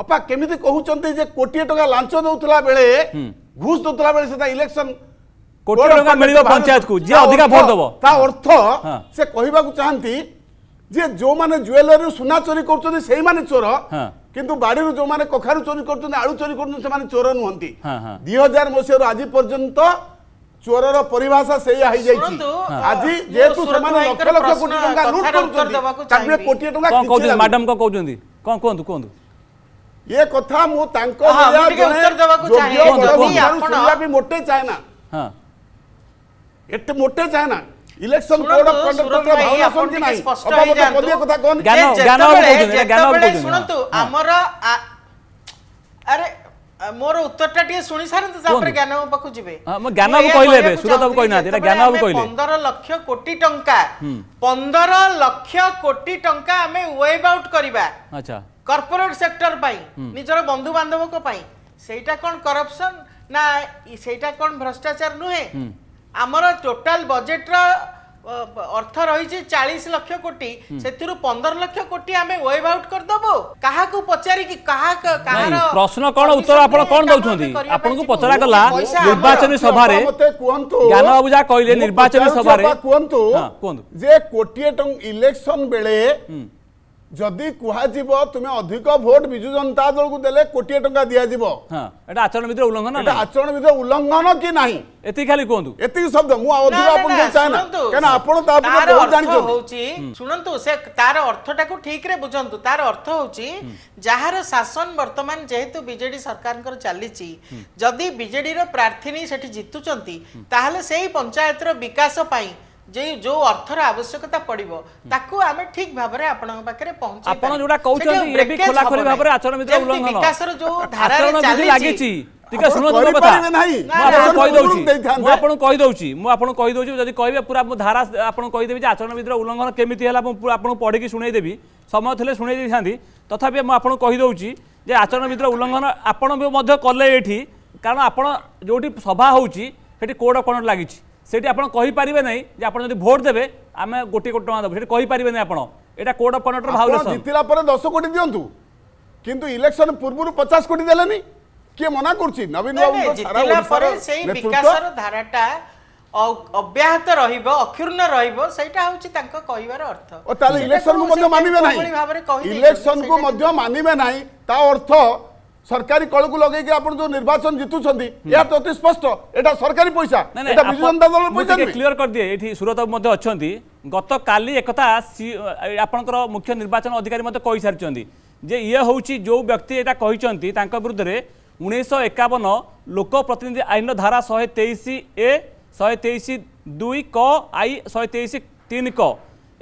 ଅପା କେମିତି କହୁଛନ୍ତି ଯେ କୋଟିଏ ଟଙ୍କା ଲାଞ୍ଚ ଦଉଥିଲା ବେଳେ ଘୁଷ ଦଉଥିଲା ବେଳେ ସେଟା ଇଲେକ୍ସନ କୋଟିଏ ଟଙ୍କା ମିଳିବ ପଞ୍ଚାୟତକୁ ଯିଏ ଅଧିକା ଭୋଟ ଦେବ ତା ଅର୍ଥ ସେ କହିବାକୁ ଚାହାନ୍ତି ଯେ ଯୋଉମାନେ ଜୁଏଲାରୀରୁ ସୁନା ଚୋରି କରୁଛନ୍ତି ସେଇମାନେ ଚୋର କିନ୍ତୁ ବାଡ଼ିରୁ ଯୋଉମାନେ କଖାରୁ ଚୋରି କରୁଛନ୍ତି ଆଳୁ ଚୋରି କରୁଛନ୍ତି ସେମାନେ ଚୋର ନୁହନ୍ତି ଦୁଇ ହଜାର ମସିହାରୁ ଆଜି ପର୍ଯ୍ୟନ୍ତ ଚୋରର ପରିଭାଷା ସେଇଆ ହେଇଯାଇଛି ଆଜି ଯେହେତୁ ସେମାନେ ଲକ୍ଷ ଲକ୍ଷ କୋଟି ଟଙ୍କା ଲୁଟ୍ କରୁଛନ୍ତି କୋଟିଏ ଟଙ୍କା କହୁଛନ୍ତି ମ୍ୟାଡାମ କଣ କହୁଛନ୍ତି କଣ କୁହନ୍ତୁ କୁହନ୍ତୁ ଏ କଥା ମୁଁ ତାଙ୍କ ମୋଟେ ଚାହେଁ ନା ଏତେ ମୋଟେ ଚାହେଁ ନା ইলেকশন কোড অফ কন্ডাক্টর ভাবনা শুনছি নাই অবাবত পদিয়া কথা কোন জ্ঞান জ্ঞান কোন জ্ঞান শুনন্তু আমার আরে মোর উত্তরটা টিকে শুনি সারন্তু তারপরে জ্ঞান বাবু পাখু জিবে জ্ঞান বাবু কইলে এবে সুরত বাবু কই না এটা জ্ঞান বাবু কইলে 15 লক্ষ কোটি টঙ্কা 15 লক্ষ কোটি টঙ্কা আমি ওয়েব আউট করিবা আচ্ছা কর্পোরেট সেক্টর পাই নিজের বন্ধু বান্ধবক পাই সেইটা কোন করপশন না সেইটা কোন ভ্রষ্টাচার নুহে আমার টোটাল বজেটর অর্থ রয়েছে চাশ লক্ষ কোটি সেথু পনের লক্ষ কোটি আমি ওয়েভ আউট করদেবু কাহাকু পচারিকি প্রশ্ন কোন উত্তর আপনার কোন দৌঁতি আপনার পচরা গলা নির্বাচনী সভারে জ্ঞান বাবু যা কহিলেন নির্বাচনী সভারে কুহতু যে কোটিয়ে টঙ্কা ইলেকশন বেড়ে যদি কুহযিব তুমি অধিক ভোট বিজু জনতা দলকু দেলে কোটিয়ে টঙ্কা দিয়াযিব হ্যাঁ এটা আচরণ বিধির উল্লঙ্ঘন এটা আচরণ বিধির উল্লঙ্ঘন কি নাই এতি খালি কোন্তু এতি শব্দ মু অধিক আপন চাই না কেন আপন তা আপন বহুত জানিছো হউচি শুনন্তু সে তার অর্থটাকু ঠিক রে বুঝন্তু তার অর্থ হউচি যাহার শাসন বর্তমান যেহেতু বিজেডি সরকারଙ୍କର চালিছি যদি বিজেডির প্রার্থিনী সেটি জিতুচନ୍ତି তাহলে সেই পঞ্চায়েতর বিকাশ পাই যে যে অর্থর আবশ্যকতা পড়ব তাকে আমি ঠিক ভাবে আপনার পাখে পৌঁছে আপন যেটা কৌচন্তি এ বি খোলা খোলি ভাবে আচরণ বিধি উল্লঙ্ঘন বিকাশর যে ধারা চালি লাগিছি ଟିକେ ଶୁଣନ୍ତୁ ମୋ କଥା ମୁଁ ଆପଣଙ୍କୁ କହିଦେଉଛି ମୁଁ ଆପଣଙ୍କୁ କହିଦେଉଛି ମୁଁ ଆପଣଙ୍କୁ କହିଦେଉଛି ଯଦି କହିବେ ପୁରା ମୁଁ ଧାରା ଆପଣଙ୍କୁ କହିଦେବି ଯେ ଆଚରଣ ବିଧିର ଉଲ୍ଲଂଘନ କେମିତି ହେଲା ମୁଁ ଆପଣଙ୍କୁ ପଢ଼ିକି ଶୁଣେଇଦେବି ସମୟ ଥିଲେ ଶୁଣେଇ ଦେଇଥାନ୍ତି ତଥାପି ମୁଁ ଆପଣଙ୍କୁ କହିଦେଉଛି ଯେ ଆଚରଣ ବିଧିର ଉଲ୍ଲଂଘନ ଆପଣ ବି ମଧ୍ୟ କଲେ ଏଠି କାରଣ ଆପଣ ଯେଉଁଠି ସଭା ହେଉଛି ସେଠି କୋଡ଼ ଅଫ୍ କଣ୍ଡକ୍ଟ ଲାଗିଛି সেটি আপনার কহিপারে না যে আপনার যদি ভোট দেবে আমি গোটি কোটি টাকা দেবো সেটি কহিপারে না আপনার এটা কোড অফ কন্ডক্টর ভাবলেন জিতলা পরে দশ কোটি দিও কিন্তু ইলেকশন পূর্ব পচাশ কোটি দেলেনি কি মনা করছি নবীন বাবু ধারাটা অব্যাহত রহব অক্ষুণ্ণ রহব সেইটা হচ্ছে তাঙ্ক কহিবার অর্থ ও তাহলে ইলেকশন মানিবে নাই ইলেকশন কু মধ্য মানিবে নাই তা অর্থ সরকারি কলকু লগাইকি আপন যে নির্বাচন জিতুছন্তি এটা তো অতি স্পষ্ট এটা সরকারি পয়সা এটা বিজু জনতা দল পয়সা নুহে ক্লিয়ার কর দিয়ে এটি সুরতব মধ্যে অছন্তি গত কালি একথা আপনকৰ মুখ্য নির্বাচন অধিকাৰী মতে কৈ সারিছন্তি যে ইয়ে হଉଛି যো ব্যক্তি এটা কৈছন্তি তাଙ୍କ বিৰুদ্ধৰে 1951 লোক প্ৰতিনিধি আইনৰ ধাৰা 123 এ 123 2 ক আই 123 3 ক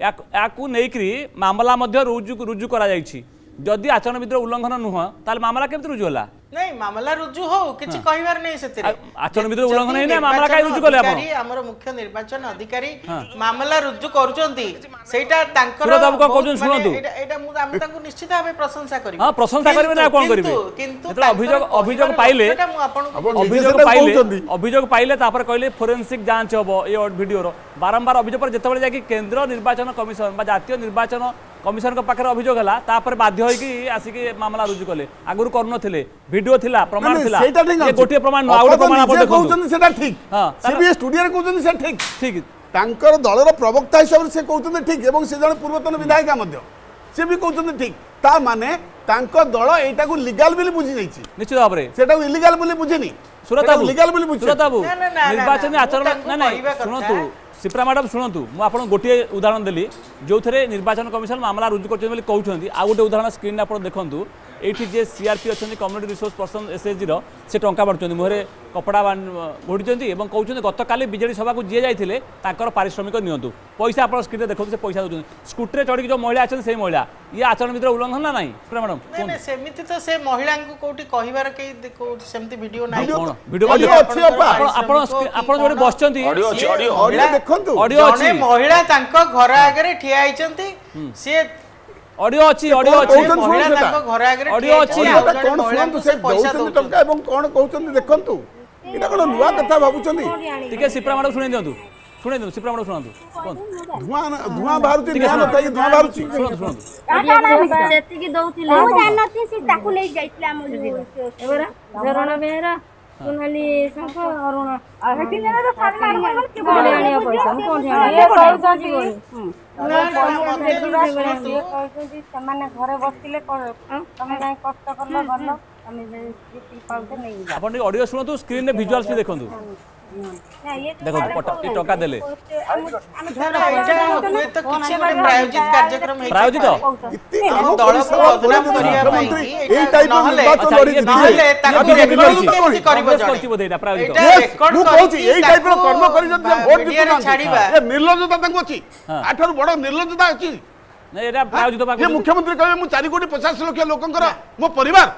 ইয়াকু নেইকৰি মামলা মধ্যে ৰুজু ৰুজু কৰা যাইছি যদি আচরণ উল্লঙ্ঘন নুহ তাহলে মামলা কেমতি রুজু হল ନାଇଁ ମାମଲା ରୁଜୁ ହଉ କିଛି କହିବାର ନାହିଁ ସେଥିରେ ଆଚରଣ ବିଧି ଉଲ୍ଲଂଘନ ହେଇନି ମାମଲା କାଇଁ ରୁଜୁ କଲେ ଆପଣ ଆମର ମୁଖ୍ୟ ନିର୍ବାଚନ ଅଧିକାରୀ ମାମଲା ରୁଜୁ କରୁଛନ୍ତି ସେଇଟା ତାଙ୍କର ବାବୁ କଣ କହୁଛନ୍ତି ଶୁଣନ୍ତୁ ଏଇଟା ମୁଁ ଆମେ ତାଙ୍କୁ ନିଶ୍ଚିତ ଭାବେ ପ୍ରଶଂସା କରିବି ହଁ ପ୍ରଶଂସା କରିବେ ନା କଣ କରିବେ କିନ୍ତୁ ଅଭିଯୋଗ ଅଭିଯୋଗ ପାଇଲେ ଅଭିଯୋଗ ପାଇଲେ ଅଭିଯୋଗ ପାଇଲେ ତାପରେ କହିଲେ ଫୋରେନ୍ସିକ ଯାଞ୍ଚ ହବ ଏ ଭିଡିଓର ବାରମ୍ବାର ଅଭିଯୋଗ ପରେ ଯେତେବେଳେ ଯାଇକି କେନ୍ଦ୍ର ନିର୍ବାଚନ କମିଶନ ବା ଜାତୀୟ ନିର୍ବାଚନ କମିଶନଙ୍କ ପାଖରେ ଅଭିଯୋଗ ହେଲା ତାପରେ ବାଧ୍ୟ ହୋଇକି ଆସିକି ମାମଲା ରୁଜୁ କଲେ ଆଗରୁ କରୁନଥିଲେ ଭିଡିଓ ଥିଲା ପ୍ରମାଣ ଥିଲା ଗୋଟିଏ ପ୍ରମାଣ ଆଉ ଗୋଟେ ପ୍ରମାଣ ଆପଣ କହୁଛନ୍ତି ସେଟା ଠିକ୍ ସିବିଏସ୍ ଷ୍ଟୁଡିଓରେ କହୁଛନ୍ତି ସେଟା ଠିକ୍ ଠିକ୍ ତାଙ୍କର ଦଳର ପ୍ରବକ୍ତା ହିସାବରେ ସେ କହୁଛନ୍ତି ଠିକ୍ ଏବଂ ସେ ଜଣେ ପୂର୍ବତନ ବିଧାୟିକା ମଧ୍ୟ ସେ ବି କହୁଛନ୍ତି ଠିକ୍ ତା ମାନେ ତାଙ୍କ ଦଳ ଏଇଟାକୁ ଲିଗାଲ ବୋଲି ବୁଝି ଯାଇଛି ନିଶ୍ଚିତ ଭାବରେ ସେଟାକୁ ଇଲିଗାଲ ବୋଲି ବୁଝିନି ସୁରତାବୁ ଲିଗାଲ ବୋଲି ବୁଝି ସୁରତାବୁ ନିର୍ବାଚନୀ ଆଚରଣ ନା ନାଇଁ ଶୁଣନ୍ତୁ ସିପ୍ରା ମ୍ୟାଡ଼ାମ୍ ଶୁଣନ୍ତୁ ମୁଁ ଆପଣଙ୍କୁ ଗୋଟିଏ ଉଦାହରଣ ଦେଲି ଯେଉଁଥିରେ ନିର୍ବାଚନ କମିଶନ ମାମଲା ରୁଜୁ କରିଛନ୍ତି ବୋଲି କହୁଛନ୍ତି ଆଉ ଗୋଟେ ଉଦାହରଣ ସ୍କ୍ରିନ୍ରେ ଆପଣ ଦେଖନ୍ତୁ ଏଇଠି ଯିଏ ସି ଆର୍ ପି ଅଛନ୍ତି କମ୍ୟୁନିଟି ରିସୋର୍ସ ପର୍ସନ୍ ଏସ୍ଏଚ୍ଜିର ସେ ଟଙ୍କା ବାଣ୍ଟୁଛନ୍ତି ମୁହଁରେ କପଡ଼ା ଘୋଡ଼ୁଛନ୍ତି ଏବଂ କହୁଛନ୍ତି ଗତକାଲି ବିଜେଡ଼ି ସଭାକୁ ଯିଏ ଯାଇଥିଲେ ତାଙ୍କର ପାରିଶ୍ରମିକ ନିଅନ୍ତୁ ପଇସା ଆପଣ ସ୍କ୍ରିନ୍ରେ ଦେଖନ୍ତୁ ସେ ପଇସା ଦେଉଛନ୍ତି ସ୍କୁଟିରେ ଚଢ଼ିକି ଯେଉଁ ମହିଳା ଅଛନ୍ତି ସେଇ ମହିଳା ଇଏ ଆଚରଣ ବିଧିର ଉଲ୍ଲଂଘନ ନା ନାହିଁ ମ୍ୟାଡ଼ାମ୍ ସେମିତି ତ ସେ ମହିଳାଙ୍କୁ କୋଉଠି କହିବାର କେହି ସେମିତି ଭିଡ଼ିଓ ନାହିଁ ଭିଡ଼ିଓ ଆପଣ ଆପଣ ଯୋଉଠି ବସିଛନ୍ତି ଅଡ଼ିଓ ଅଛି ମହିଳା ତାଙ୍କ ଘର ଆଗରେ ଠିଆ ହେଇଛନ୍ତି ସିଏ অডিও অছি অডিও অছি অডিও অছি কোন শুনন্তু সে দৌছন্তি টঙ্কা এবং কোন কହୁছন্তি দেখন্তু এটা কোন নুয়া কথা ভাবুছন্তি টিকে সিপ্রা ম্যাডাম শুনে দিয়ন্তু শুনে দিন সিপ্রা ম্যাডাম শুনান্তু ধুয়া ধুয়া বাহারুছি ধুয়া নতাই ধুয়া বাহারুছি শুনান্তু শুনান্তু কাকা না সেতিকি দৌছিলে মু জানতি সে তাকু নেই যাইছিলা মু এবারে ঝরণা মেহরা সোনালি সাফা অরুণা আর ସେମାନେ ଘରେ ବସିଲେ ତମେ କାହିଁ କଷ୍ଟ କଲ ଆପଣ ଟିକେ ଅଡିଓ ଶୁଣନ୍ତୁ ସ୍କ୍ରିନରେ ଭିଜୁଆଲ୍ସ ବି ଦେଖନ୍ତୁ দেখো টকা দেলে প্রায়োজিত ନିର୍ଲଜତା ଆଠାରୁ ବଡ ନିର୍ଲଜତା ଅଛି ମୁଖ୍ୟମନ୍ତ୍ରୀ କହିବେ ମୁଁ ଚାରି କୋଟି ପଚାଶ ଲକ୍ଷ ଲୋକଙ୍କର ମୋ ପରିବାର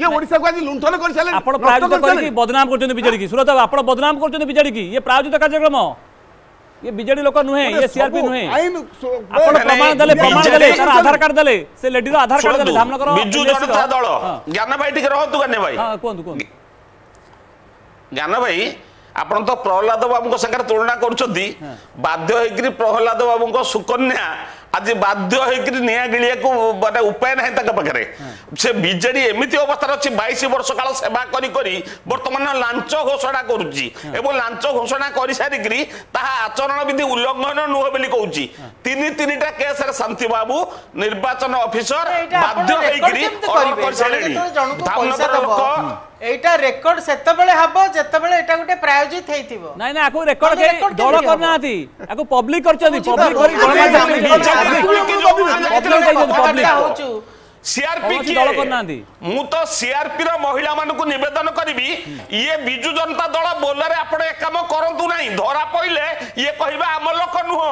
ये ओडिसा को आज लुंठन कर साले आपण प्रायोजित करके बदनाम करछन बिजेडी की सुरत आपण बदनाम करछन बिजेडी की ये प्रायोजित कार्यक्रम ये बिजेडी लोक नुहे ये सीआरपी नुहे आपण प्रमाण दले प्रमाण दले तार आधार कार्ड दले से लेडी आधार कार्ड दले धामनगर बिजू जनता दल ज्ञान भाई ठीक रहतु गने भाई हां कोन कोन ज्ञान भाई ଆପଣ ତ ପ୍ରହ୍ଲାଦ ବାବୁଙ୍କ ସାଙ୍ଗରେ ତୁଳନା କରୁଛନ୍ତି ବାଧ୍ୟ আজি বাধ্য হয়েকি নিয়া গিলিয়াকু মানে উপায় না তাঁর পাখে সে বিজেডি এমিতি অবস্থার অছি বাইশ বর্ষ কাল সেবা করি করি বর্তমান লাঞ্চ ঘোষণা করুছি এবং লাঞ্চ ঘোষণা করে সারিকি তাহা আচরণ বিধি উল্লঙ্ঘন নুহ বলে কৌছি তিন তিনটা কেসরে শান্তি বাবু নির্বাচন অফিসর বাধ্য হয়েকি অর্ডর করে সারে ধামনগর লোক এইটা রেকর্ড সেতবেলে হব যেতবেলে এটা গোটে প্রায়োজিত হেইতিব নাই না আকু রেকর্ড কে দল করনাতি আকু পাবলিক করছন্তি পাবলিক করি গণমাধ্যম পাবলিক পাবলিক ସିଆର୍ପି ଦଳ କରୁନାହାନ୍ତି ମୁଁ ତ ସିଆର୍ପିର ମହିଳାମାନଙ୍କୁ ନିବେଦନ କରିବି ଇଏ ବିଜୁ ଜନତା ଦଳ ବୋଲରେ ଆପଣ ଏ କାମ କରନ୍ତୁ ନାହିଁ ଧରା ପଇଲେ ଇଏ କହିବେ ଆମ ଲୋକ ନୁହଁ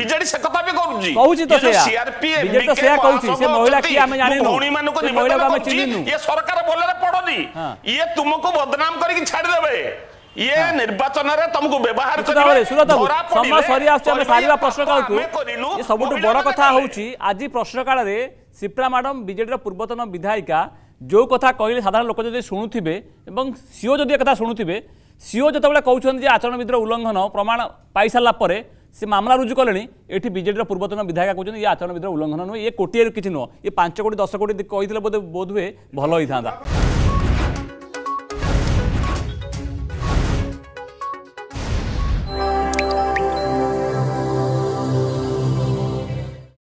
ବିଜେଡି ସେ କଥା ବି କରୁଛି କହୁଛି ତ ସେୟା ସିଆର୍ପି ବିଜେଡି ସେୟା କହୁଛି ସେ ମହିଳା କି ଆମେ ଜାଣିନୁ ଭଉଣୀମାନଙ୍କୁ ନିବେଦନ କରୁଛି ଇଏ ସରକାର ବୋଲରେ ପଡନି ଇଏ ତୁମକୁ ବଦନାମ କରିକି ଛାଡିଦେବେ ଇଏ ନିର୍ବାଚନରେ ତମକୁ ବ୍ୟବହାର କରିବେ ସମୟ ସରି ଆସୁଛି ଆମେ ସାରିବା ପ୍ରଶ୍ନ କାଳକୁ ସବୁଠୁ ବଡ଼ କଥା ହେଉଛି ଆଜି ପ୍ରଶ୍ନ କାଳରେ ସିପ୍ରା ମ୍ୟାଡ଼ାମ୍ ବିଜେଡ଼ିର ପୂର୍ବତନ ବିଧାୟିକା ଯେଉଁ କଥା କହିଲେ ସାଧାରଣ ଲୋକ ଯଦି ଶୁଣୁଥିବେ ଏବଂ ସିଓ ଯଦି ଏ କଥା ଶୁଣୁଥିବେ ସିଓ ଯେତେବେଳେ କହୁଛନ୍ତି ଯେ ଆଚରଣ ବିଧିର ଉଲ୍ଲଂଘନ ପ୍ରମାଣ ପାଇସାରିଲା ପରେ ସେ ମାମଲା ରୁଜୁ କଲେଣି ଏଠି ବିଜେଡ଼ିର ପୂର୍ବତନ ବିଧାୟକ କହୁଛନ୍ତି ଇଏ ଆଚରଣ ବିଧିର ଉଲ୍ଲଂଘନ ନୁହେଁ ଇଏ କୋଟିଏରୁ କିଛି ନୁହଁ ଇଏ ପାଞ୍ଚ କୋଟି ଦଶ କୋଟି କହିଥିଲେ ବୋଧେ ବୋଧହୁଏ ଭଲ ହେଇଥାନ୍ତା